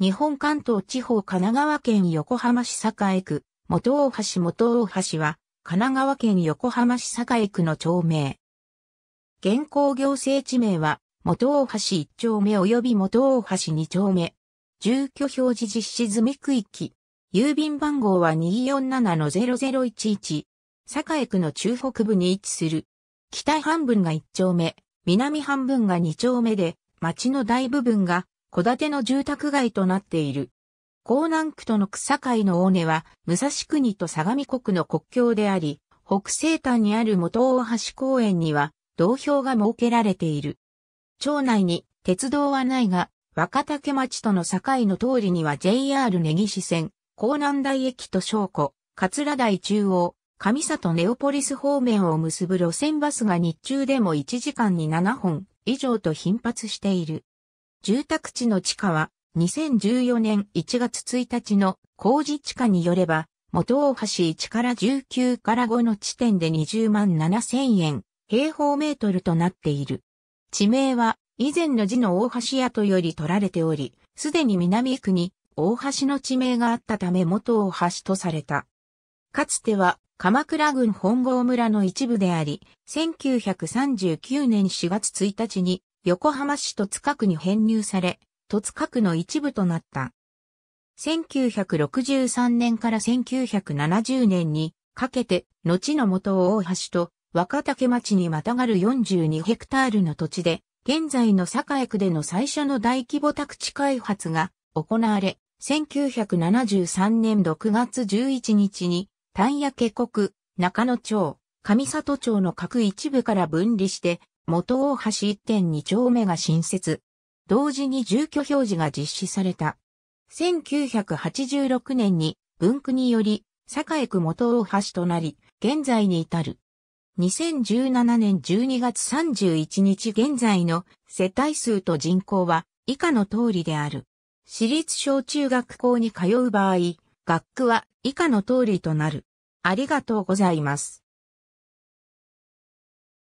日本関東地方神奈川県横浜市栄区、元大橋元大橋は、神奈川県横浜市栄区の町名。現行行政地名は、元大橋1丁目及び元大橋2丁目。住居表示実施済み区域。郵便番号は247-0011。栄区の中北部に位置する。北半分が1丁目、南半分が2丁目で、町の大部分が戸建ての住宅街となっている。江南区との草海の大根は、武蔵国と相模国の国境であり、北西端にある元大橋公園には、道標が設けられている。町内に鉄道はないが、若竹町との境の通りには JR 根岸線、江南台駅と小湖、桂台中央、上里ネオポリス方面を結ぶ路線バスが日中でも1時間に7本以上と頻発している。住宅地の地価は2014年1月1日の工事地価によれば、元大橋1から19から5の地点で20万7千円、平方メートルとなっている。地名は以前の字の大橋跡より取られており、すでに南区に大橋の地名があったため元大橋とされた。かつては鎌倉郡本郷村の一部であり、1939年4月1日に横浜市戸塚区に編入され、戸塚区の一部となった。1963年から1970年にかけて、後の元大橋と若竹町にまたがる42ヘクタールの土地で、現在の栄区での最初の大規模宅地開発が行われ、1973年6月11日に、丹野家国、中野町、上里町の各一部から分離して、元大橋1.2丁目が新設。同時に住居表示が実施された。1986年に文区により、栄区元大橋となり、現在に至る。2017年12月31日現在の世帯数と人口は以下の通りである。私立小中学校に通う場合、学区は以下の通りとなる。ありがとうございます。